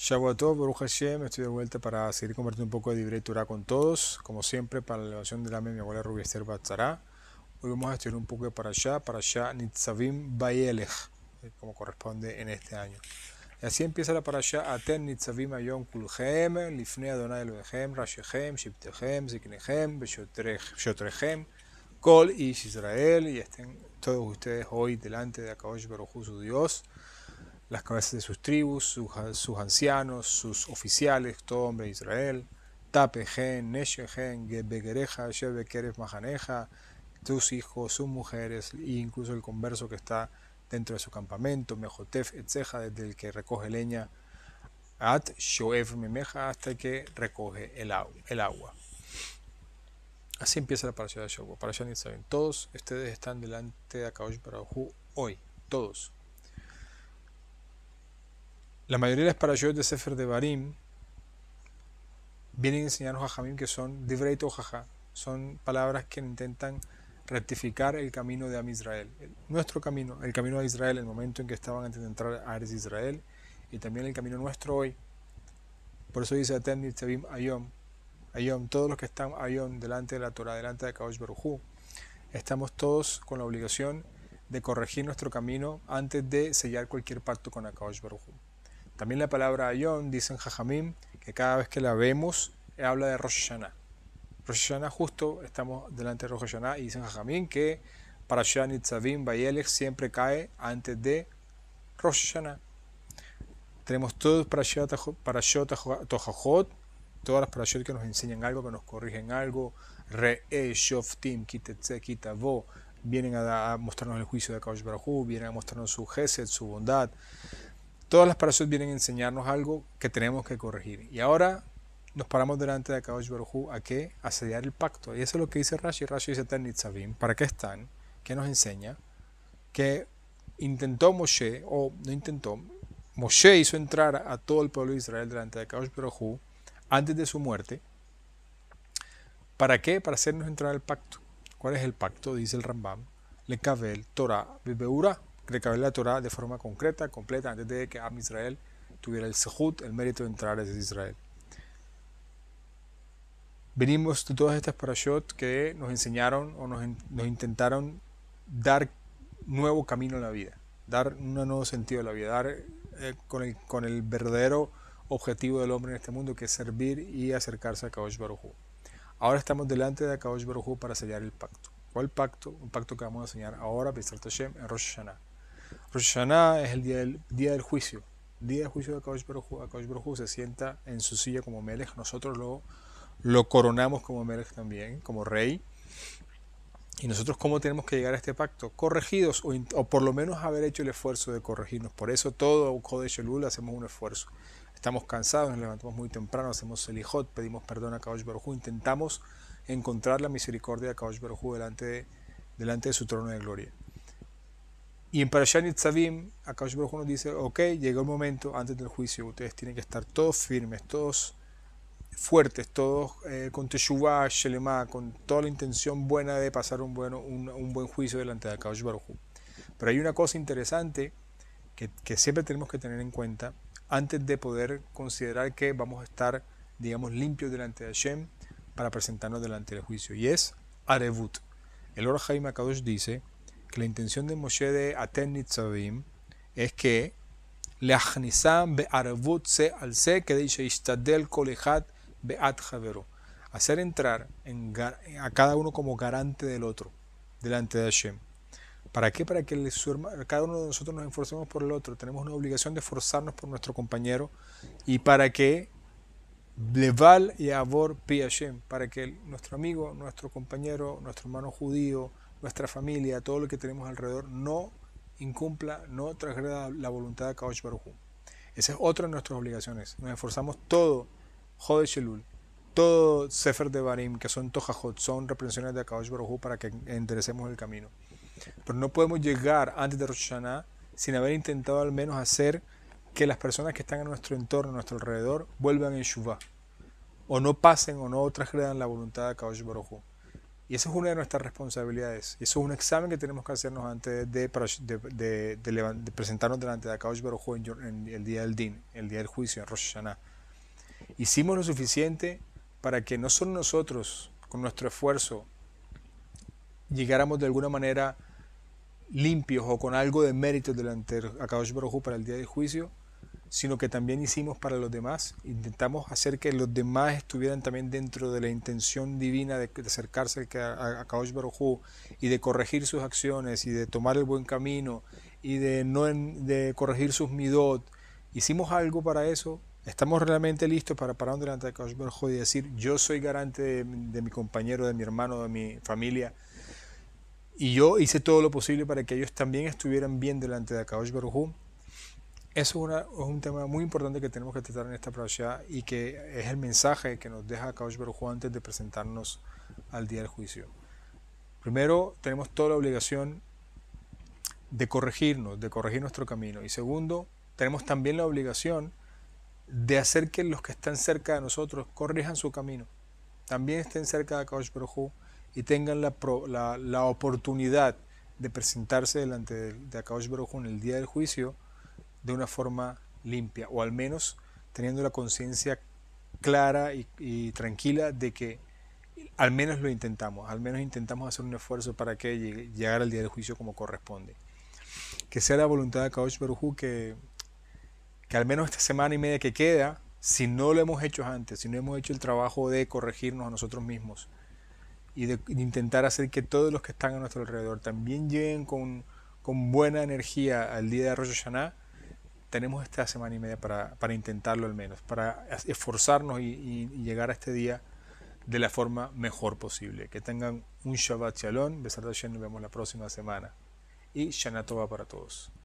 Tov, Baruch Hashem, estoy de vuelta para seguir compartiendo un poco de libretura con todos, como siempre para la elevación del alma mi abuela Rubí Esther Batzara. Hoy vamos a estudiar un poco de para allá Nitzavim Bayelech, eh, como corresponde en este año. Y así empieza la para allá, Aten Nitzavim Ayon Kulhem, Lifnei Adonai Elohechem, Rashehem, Shiptechem, Ziknechem, Beshotrechem, Kol y Israel, y estén todos ustedes hoy delante de Akaosh Baruch su Dios las cabezas de sus tribus, sus, ancianos, sus oficiales, todo hombre de Israel, Gen, Gebegereja, Gebekereja Shebekeres, Mahaneja, sus hijos, sus mujeres, e incluso el converso que está dentro de su campamento, Mejotef, ezeja, desde el que recoge leña, At Shoev Memeja, hasta que recoge el, agua. Así empieza la parasha de para parasha saben Todos ustedes están delante de Akaosh para hoy, todos. La mayoría de las parashot de Sefer de Barim vienen a enseñarnos a Jamim que son divrei jaja, son palabras que intentan rectificar el camino de Am Israel, nuestro camino, el camino de Israel, el momento en que estaban antes de entrar a Eres Israel, y también el camino nuestro hoy. Por eso dice Ayom, Ayom, todos los que están Ayom delante de la Torah, delante de Kaosh Berujú, estamos todos con la obligación de corregir nuestro camino antes de sellar cualquier pacto con Akaosh Baruj también la palabra Ayón, dicen Jajamim, que cada vez que la vemos habla de Rosh Hashanah. Rosh Hashanah, justo estamos delante de Rosh Hashanah, y dicen Jajamim que para Nitzavim Bayelech siempre cae antes de Rosh Hashanah. Tenemos todos para Tojajot, todas las Parashot que nos enseñan algo, que nos corrigen algo. Re, E, Shoftim, quita Kitavo, vienen a, mostrarnos el juicio de Kaush Baruch. vienen a mostrarnos su Gesed, su bondad. Todas las parashot vienen a enseñarnos algo que tenemos que corregir. Y ahora nos paramos delante de Kadosh Baruj a qué? A el pacto. Y eso es lo que dice Rashi. Rashi dice Tanitzavim. ¿Para qué están? ¿Qué nos enseña? Que intentó Moshe, o no intentó, Moshe hizo entrar a todo el pueblo de Israel delante de Kadosh Baruj antes de su muerte. ¿Para qué? Para hacernos entrar al pacto. ¿Cuál es el pacto? Dice el Rambam. Le Kabel Torah Bebeurah recabar la Torah de forma concreta, completa, antes de que Am Israel tuviera el sehut, el mérito de entrar desde Israel. Venimos de todas estas parashot que nos enseñaron o nos, intentaron dar nuevo camino a la vida, dar un nuevo sentido a la vida, dar eh, con, el, verdadero objetivo del hombre en este mundo que es servir y acercarse a Kaosh Baruj Ahora estamos delante de Kaosh Baruj para sellar el pacto. ¿Cuál pacto? Un pacto que vamos a enseñar ahora, en Rosh Hashanah. Rosh Hashanah es el día del, día del juicio. día del juicio de Akadosh se sienta en su silla como Melech. Nosotros lo, lo coronamos como Melech también, como rey. ¿Y nosotros cómo tenemos que llegar a este pacto? Corregidos, o, por lo menos haber hecho el esfuerzo de corregirnos. Por eso todo Kodesh Elul hacemos un esfuerzo. Estamos cansados, nos levantamos muy temprano, hacemos el pedimos perdón a Kaosh Baruj, intentamos encontrar la misericordia de Kaosh Baruj delante delante de su trono de gloria. Y en Parashat Nitzavim, Akash nos dice, ok, llegó el momento antes del juicio, ustedes tienen que estar todos firmes, todos fuertes, todos eh, con Teshuvah, Shelemah, con toda la intención buena de pasar un, bueno, un, buen juicio delante de Akash Baruj Pero hay una cosa interesante que, siempre tenemos que tener en cuenta antes de poder considerar que vamos a estar, digamos, limpios delante de Hashem para presentarnos delante del juicio, y es Arevut. El oro Jaime Akadosh dice, que la intención de Moshe de Aten es que be arvut se al que dice Hacer entrar a cada uno como garante del otro, delante de Hashem. ¿Para qué? Para que cada uno de nosotros nos esforcemos por el otro. Tenemos una obligación de esforzarnos por nuestro compañero y para que Leval y abor Pi Hashem, para que nuestro amigo, nuestro compañero, nuestro hermano judío, nuestra familia, todo lo que tenemos alrededor, no incumpla, no trasgreda la voluntad de Kaosh Baruj Esa es otra de nuestras obligaciones. Nos esforzamos todo, Jode Shelul, todo Sefer de Barim, que son Tojajot, son reprensiones de Kaosh Baruj para que enderecemos el camino. Pero no podemos llegar antes de Rosh sin haber intentado al menos hacer que las personas que están en nuestro entorno, a nuestro alrededor, vuelvan en Shuvah. O no pasen o no trasgredan la voluntad de Kaosh Baruj y esa es una de nuestras responsabilidades. eso es un examen que tenemos que hacernos antes de, presentarnos delante de Akaosh Baruj en, el día del Din, el día del juicio, en Rosh Hashanah. Hicimos lo suficiente para que no solo nosotros, con nuestro esfuerzo, llegáramos de alguna manera limpios o con algo de mérito delante de Akaosh Baruj para el día del juicio, sino que también hicimos para los demás. Intentamos hacer que los demás estuvieran también dentro de la intención divina de, acercarse a, a, Kaosh y de corregir sus acciones y de tomar el buen camino y de, no de corregir sus midot. Hicimos algo para eso. Estamos realmente listos para pararnos delante de Kaosh Barujú y decir, yo soy garante de, mi compañero, de mi hermano, de mi familia. Y yo hice todo lo posible para que ellos también estuvieran bien delante de Akaosh Barujú eso es, un tema muy importante que tenemos que tratar en esta parasha y que es el mensaje que nos deja Kaush antes de presentarnos al día del juicio. Primero, tenemos toda la obligación de corregirnos, de corregir nuestro camino. Y segundo, tenemos también la obligación de hacer que los que están cerca de nosotros corrijan su camino. También estén cerca de Kaush y tengan la, oportunidad de presentarse delante de, de en el día del juicio de una forma limpia, o al menos teniendo la conciencia clara y, tranquila de que al menos lo intentamos, al menos intentamos hacer un esfuerzo para que llegara llegar al día del juicio como corresponde. Que sea la voluntad de Kaosh Berujú que, que al menos esta semana y media que queda, si no lo hemos hecho antes, si no hemos hecho el trabajo de corregirnos a nosotros mismos y de, intentar hacer que todos los que están a nuestro alrededor también lleguen con, buena energía al día de Rosh tenemos esta semana y media para, intentarlo al menos, para esforzarnos y, llegar a este día de la forma mejor posible. Que tengan un Shabbat Shalom, Besar y nos vemos la próxima semana. Y Shana para todos.